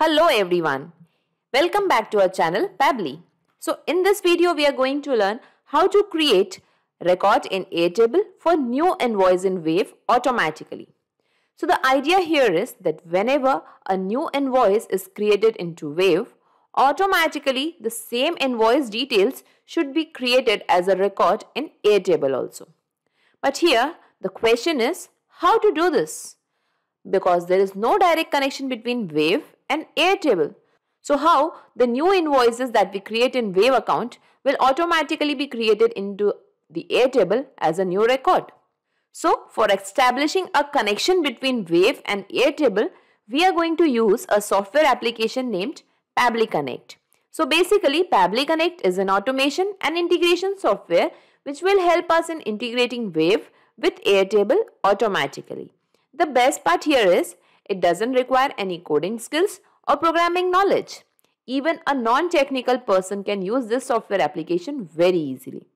Hello everyone. Welcome back to our channel Pably. So in this video we are going to learn how to create record in A table for new invoice in Wave automatically. So the idea here is that whenever a new invoice is created into Wave, automatically the same invoice details should be created as a record in A table also. But here the question is how to do this? Because there is no direct connection between Wave and Airtable. So how the new invoices that we create in Wave account will automatically be created into the Airtable as a new record. So for establishing a connection between Wave and Airtable, we are going to use a software application named Pably Connect. So basically Pably Connect is an automation and integration software which will help us in integrating Wave with Airtable automatically. The best part here is it doesn't require any coding skills or programming knowledge. Even a non-technical person can use this software application very easily.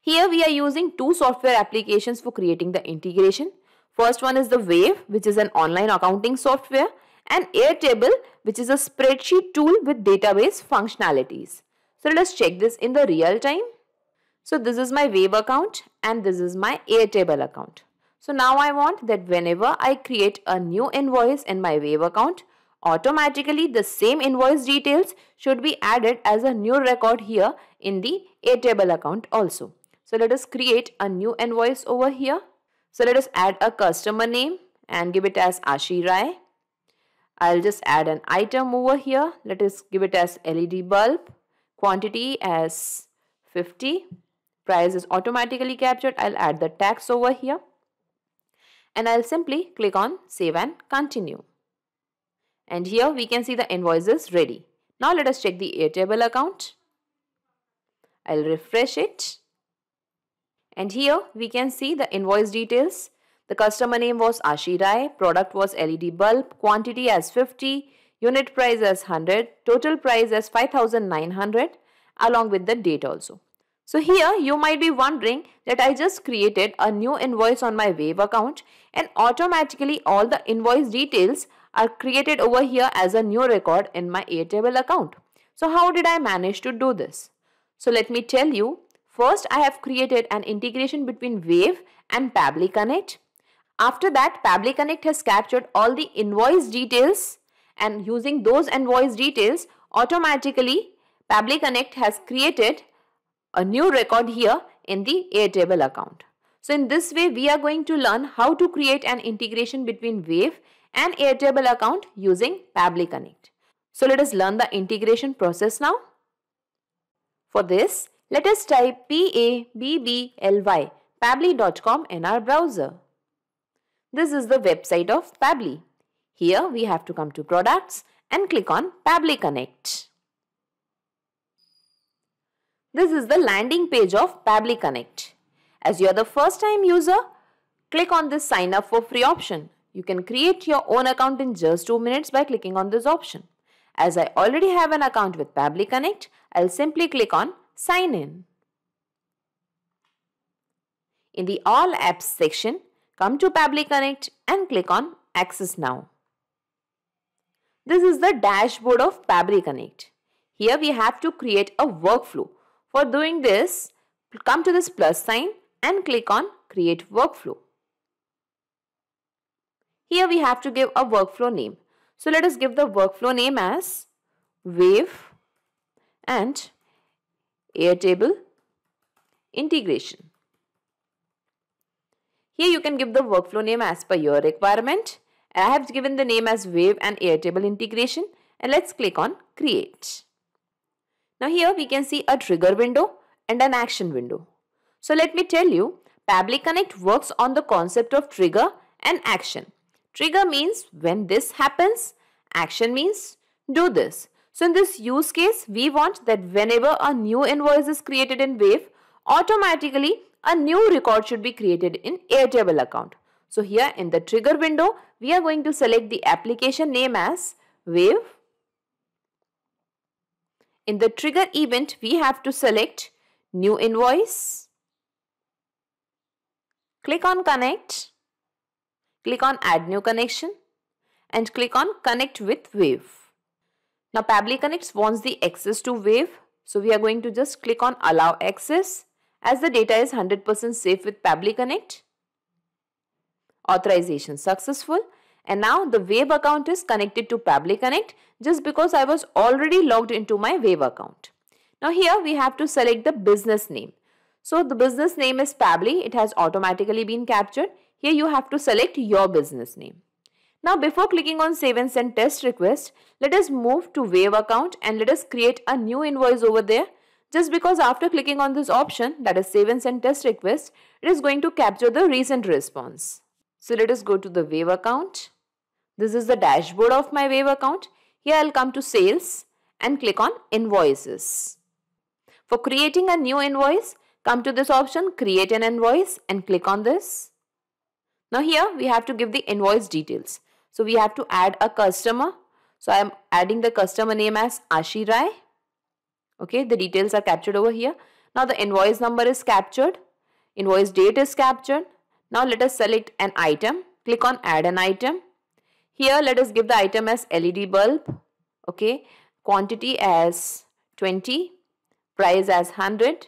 Here we are using two software applications for creating the integration. First one is the Wave which is an online accounting software and Airtable which is a spreadsheet tool with database functionalities. So let us check this in the real time. So this is my Wave account and this is my Airtable account. So now I want that whenever I create a new invoice in my wave account, automatically the same invoice details should be added as a new record here in the A table account also. So let us create a new invoice over here. So let us add a customer name and give it as Ashirai. I'll just add an item over here. Let us give it as LED bulb. Quantity as 50. Price is automatically captured. I'll add the tax over here and I'll simply click on save and continue. And here we can see the invoices ready. Now let us check the Airtable account. I'll refresh it. And here we can see the invoice details. The customer name was Ashirai, product was LED bulb, quantity as 50, unit price as 100, total price as 5900 along with the date also. So here you might be wondering that I just created a new invoice on my Wave account and automatically all the invoice details are created over here as a new record in my Airtable account. So how did I manage to do this? So let me tell you. First, I have created an integration between Wave and Pabli Connect. After that, Pabli Connect has captured all the invoice details and using those invoice details, automatically Pabli Connect has created a new record here in the Airtable account. So in this way, we are going to learn how to create an integration between Wave and Airtable account using Pably Connect. So let us learn the integration process now. For this, let us type PABBLY, pably.com in our browser. This is the website of Pably. Here we have to come to products and click on Pably Connect. This is the landing page of Pabli Connect. As you are the first time user, click on this sign up for free option. You can create your own account in just 2 minutes by clicking on this option. As I already have an account with Pabli Connect, I'll simply click on sign in. In the all apps section, come to Pabli Connect and click on access now. This is the dashboard of Pabli Connect. Here we have to create a workflow for doing this, come to this plus sign and click on create workflow. Here we have to give a workflow name. So let us give the workflow name as wave and Airtable integration. Here you can give the workflow name as per your requirement. I have given the name as wave and Airtable integration and let's click on create. Now here we can see a trigger window and an action window. So let me tell you, Pabli Connect works on the concept of trigger and action. Trigger means when this happens, action means do this. So in this use case, we want that whenever a new invoice is created in Wave, automatically a new record should be created in Airtable account. So here in the trigger window, we are going to select the application name as Wave in the trigger event, we have to select New Invoice. Click on Connect. Click on Add New Connection and click on Connect with Wave. Now Pabli Connects wants the access to Wave. So we are going to just click on Allow Access as the data is 100% safe with Pabli Connect. Authorization successful and now the Wave account is connected to Pabli Connect just because I was already logged into my Wave account. Now here we have to select the business name. So the business name is Pabli. It has automatically been captured. Here you have to select your business name. Now before clicking on save and send test request, let us move to Wave account and let us create a new invoice over there. Just because after clicking on this option that is save and send test request, it is going to capture the recent response. So let us go to the wave account. This is the dashboard of my wave account. Here I'll come to sales and click on invoices. For creating a new invoice, come to this option create an invoice and click on this. Now here we have to give the invoice details. So we have to add a customer. So I am adding the customer name as Ashirai. Okay, the details are captured over here. Now the invoice number is captured. Invoice date is captured. Now let us select an item. Click on add an item. Here let us give the item as LED bulb. Okay. Quantity as 20. Price as 100.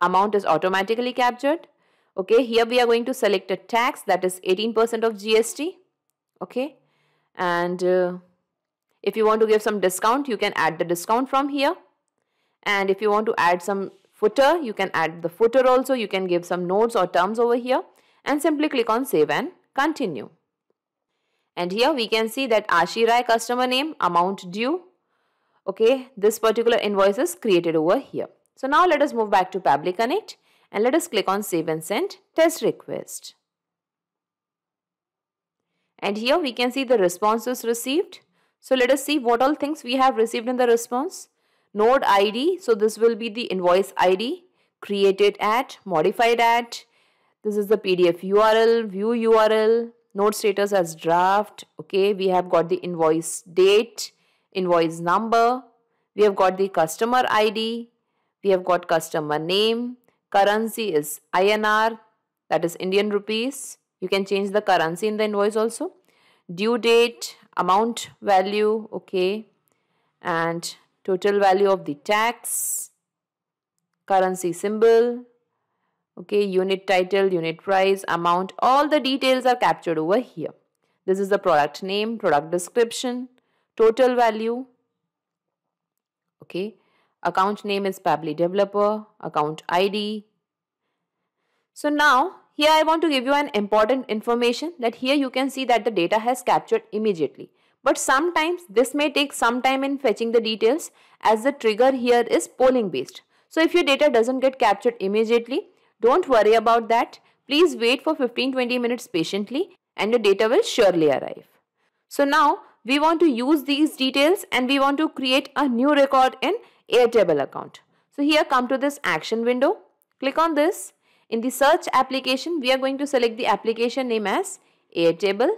Amount is automatically captured. Okay. Here we are going to select a tax that is 18% of GST. Okay. And uh, if you want to give some discount, you can add the discount from here. And if you want to add some footer, you can add the footer also. You can give some notes or terms over here and simply click on save and continue. And here we can see that Ashirai customer name, amount due. Okay, this particular invoice is created over here. So now let us move back to Pabli Connect and let us click on save and send test request. And here we can see the responses received. So let us see what all things we have received in the response. Node ID, so this will be the invoice ID created at, modified at, this is the PDF URL, view URL, note status as draft. Okay, we have got the invoice date, invoice number. We have got the customer ID. We have got customer name. Currency is INR, that is Indian rupees. You can change the currency in the invoice also. Due date, amount value, okay. And total value of the tax, currency symbol, Okay, unit title, unit price, amount, all the details are captured over here. This is the product name, product description, total value. Okay, account name is Pabli Developer, account ID. So now here I want to give you an important information that here you can see that the data has captured immediately. But sometimes this may take some time in fetching the details as the trigger here is polling based. So if your data doesn't get captured immediately, don't worry about that. Please wait for 15-20 minutes patiently and your data will surely arrive. So now we want to use these details and we want to create a new record in Airtable account. So here come to this action window. Click on this. In the search application, we are going to select the application name as Airtable.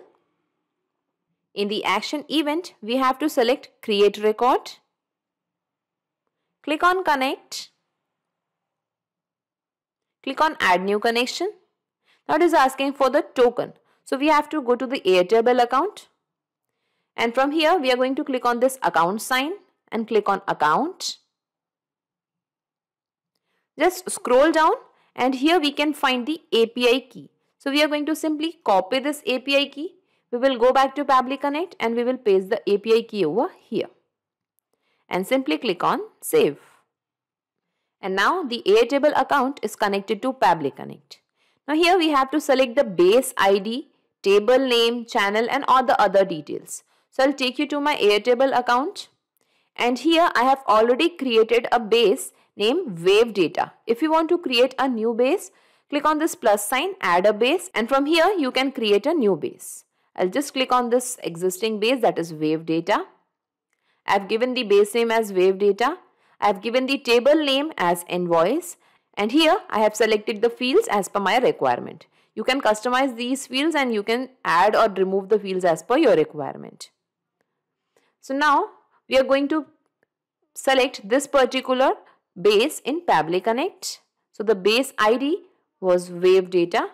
In the action event, we have to select create record. Click on connect. Click on add new connection. Now it is asking for the token. So we have to go to the Airtable account. And from here we are going to click on this account sign and click on account. Just scroll down and here we can find the API key. So we are going to simply copy this API key. We will go back to Pabli Connect and we will paste the API key over here. And simply click on save. And now the Airtable account is connected to Pably Connect. Now here we have to select the base ID, table name, channel and all the other details. So I'll take you to my Airtable account. And here I have already created a base named Wave Data. If you want to create a new base, click on this plus sign, add a base and from here you can create a new base. I'll just click on this existing base that is Wave Data. I've given the base name as Wave Data I have given the table name as invoice and here I have selected the fields as per my requirement. You can customize these fields and you can add or remove the fields as per your requirement. So now we are going to select this particular base in Pably Connect. So the base ID was wave data.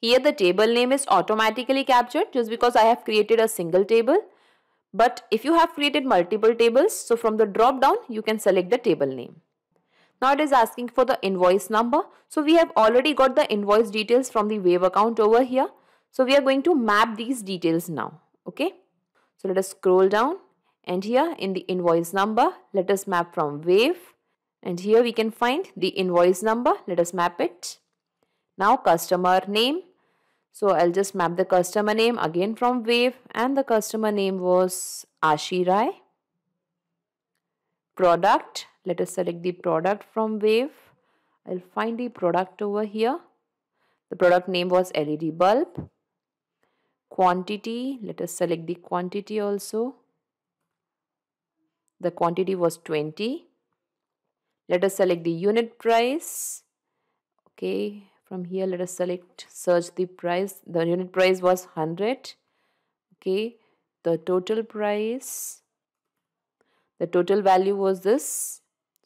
Here the table name is automatically captured just because I have created a single table. But if you have created multiple tables, so from the drop down, you can select the table name. Now it is asking for the invoice number. So we have already got the invoice details from the wave account over here. So we are going to map these details now. Okay. So let us scroll down and here in the invoice number, let us map from wave and here we can find the invoice number. Let us map it. Now customer name so I'll just map the customer name again from Wave and the customer name was Ashirai. Product, let us select the product from Wave. I'll find the product over here. The product name was LED bulb. Quantity, let us select the quantity also. The quantity was 20. Let us select the unit price. Okay, from here let us select search the price the unit price was 100 okay the total price the total value was this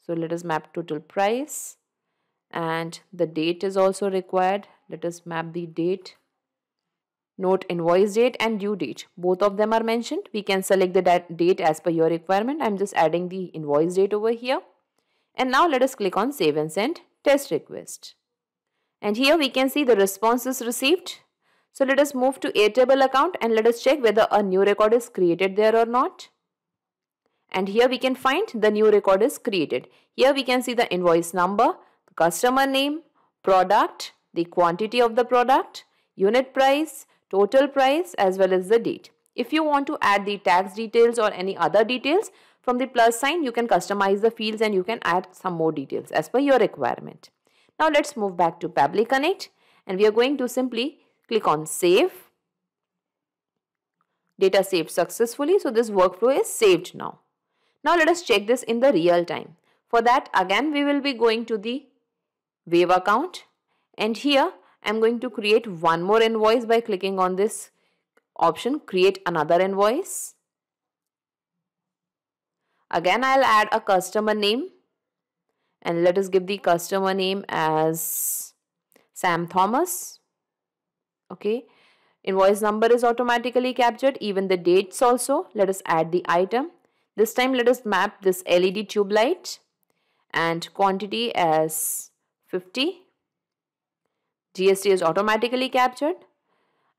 so let us map total price and the date is also required let us map the date note invoice date and due date both of them are mentioned we can select the date as per your requirement i'm just adding the invoice date over here and now let us click on save and send test request and here we can see the responses received. So let us move to a table account and let us check whether a new record is created there or not. And here we can find the new record is created. Here we can see the invoice number, the customer name, product, the quantity of the product, unit price, total price as well as the date. If you want to add the tax details or any other details, from the plus sign you can customize the fields and you can add some more details as per your requirement. Now let's move back to Pabli Connect and we are going to simply click on save. Data saved successfully. So this workflow is saved now. Now let us check this in the real time. For that again we will be going to the wave account and here I am going to create one more invoice by clicking on this option create another invoice. Again I'll add a customer name and let us give the customer name as Sam Thomas. Okay. Invoice number is automatically captured, even the dates also. Let us add the item. This time let us map this LED tube light and quantity as 50. GST is automatically captured.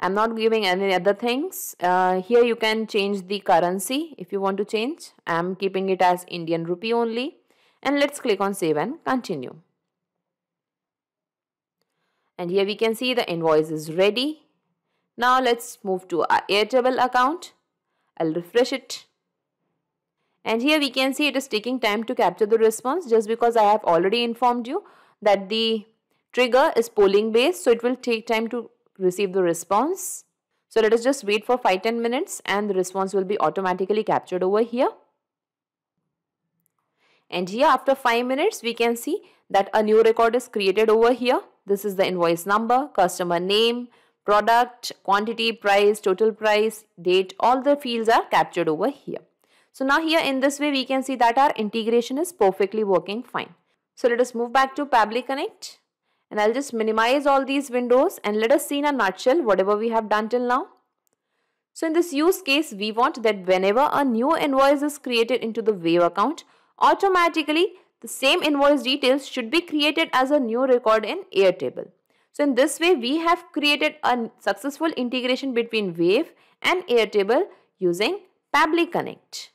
I'm not giving any other things. Uh, here you can change the currency if you want to change. I'm keeping it as Indian rupee only and let's click on save and continue. And here we can see the invoice is ready. Now let's move to our Airtable account. I'll refresh it. And here we can see it is taking time to capture the response just because I have already informed you that the trigger is polling based so it will take time to receive the response. So let us just wait for 5-10 minutes and the response will be automatically captured over here. And here after 5 minutes, we can see that a new record is created over here. This is the invoice number, customer name, product, quantity, price, total price, date, all the fields are captured over here. So now here in this way, we can see that our integration is perfectly working fine. So let us move back to Pably Connect and I'll just minimize all these windows and let us see in a nutshell whatever we have done till now. So in this use case, we want that whenever a new invoice is created into the Wave account, Automatically, the same invoice details should be created as a new record in Airtable. So in this way, we have created a successful integration between Wave and Airtable using Pably Connect.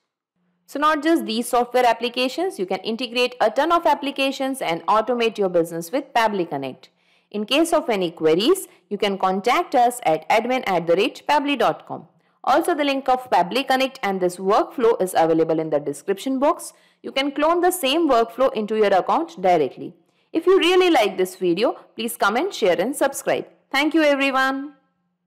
So not just these software applications, you can integrate a ton of applications and automate your business with Pably Connect. In case of any queries, you can contact us at admin at the rate pably.com. Also the link of Pabli Connect and this workflow is available in the description box. You can clone the same workflow into your account directly. If you really like this video, please comment, share and subscribe. Thank you everyone.